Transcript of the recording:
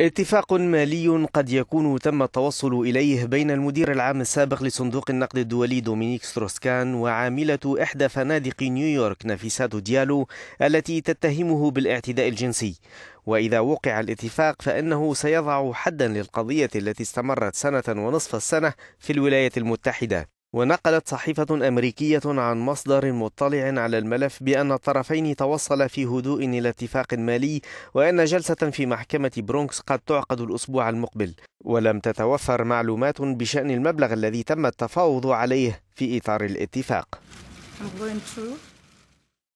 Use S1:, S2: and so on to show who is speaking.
S1: اتفاق مالي قد يكون تم التوصل إليه بين المدير العام السابق لصندوق النقد الدولي دومينيك ستروسكان وعاملة إحدى فنادق نيويورك نفيسات ديالو التي تتهمه بالاعتداء الجنسي وإذا وقع الاتفاق فإنه سيضع حدا للقضية التي استمرت سنة ونصف السنة في الولايات المتحدة ونقلت صحيفة أمريكية عن مصدر مطلع على الملف بأن الطرفين توصلا في هدوء إلى اتفاق مالي وأن جلسة في محكمة برونكس قد تعقد الأسبوع المقبل ولم تتوفر معلومات بشأن المبلغ الذي تم التفاوض عليه في إطار الاتفاق